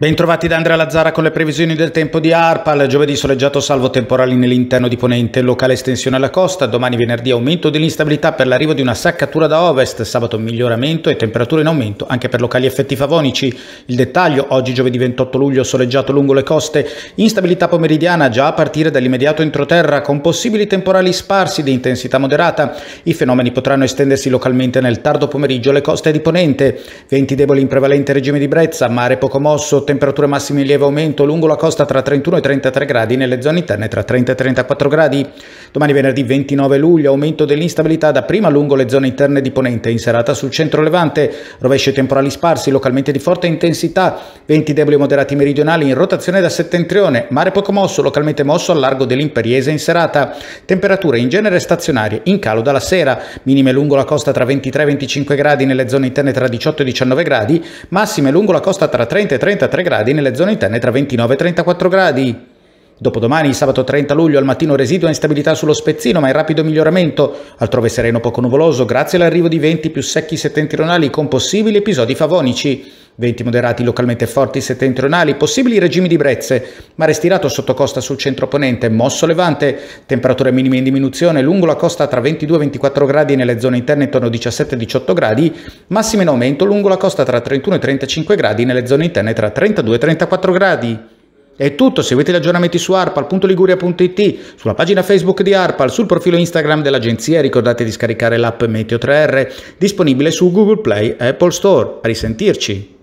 Bentrovati da Andrea Lazzara con le previsioni del tempo di ARPAL. Giovedì soleggiato salvo temporali nell'interno di Ponente, locale estensione alla costa. Domani venerdì aumento dell'instabilità per l'arrivo di una saccatura da ovest. Sabato miglioramento e temperature in aumento anche per locali effetti favonici. Il dettaglio, oggi giovedì 28 luglio soleggiato lungo le coste. Instabilità pomeridiana già a partire dall'immediato entroterra con possibili temporali sparsi di intensità moderata. I fenomeni potranno estendersi localmente nel tardo pomeriggio alle coste di Ponente. Venti deboli in prevalente regime di brezza, mare poco mosso temperature massime in lieve aumento lungo la costa tra 31 e 33 gradi, nelle zone interne tra 30 e 34 gradi. Domani venerdì 29 luglio aumento dell'instabilità da prima lungo le zone interne di Ponente, in serata sul centro levante, rovesci temporali sparsi, localmente di forte intensità, venti deboli e moderati meridionali in rotazione da settentrione, mare poco mosso, localmente mosso al largo dell'Imperiese in serata, temperature in genere stazionarie, in calo dalla sera, minime lungo la costa tra 23 e 25 gradi, nelle zone interne tra 18 e 19 gradi, massime lungo la costa tra 30 e 33 33 gradi, nelle zone interne tra 29 e 34 gradi. Dopodomani, sabato 30 luglio, al mattino residua instabilità sullo spezzino, ma in rapido miglioramento. Altrove sereno poco nuvoloso, grazie all'arrivo di venti più secchi settentrionali con possibili episodi favonici venti moderati localmente forti settentrionali, possibili regimi di brezze, mare stirato sotto costa sul centro ponente, mosso levante, temperature minime in diminuzione lungo la costa tra 22 e 24 gradi nelle zone interne intorno a 17-18 gradi, massime in aumento lungo la costa tra 31 e 35 gradi nelle zone interne tra 32 e 34 gradi. È tutto, seguite gli aggiornamenti su arpal.liguria.it, sulla pagina Facebook di Arpal, sul profilo Instagram dell'agenzia ricordate di scaricare l'app Meteo 3R, disponibile su Google Play e Apple Store. A risentirci!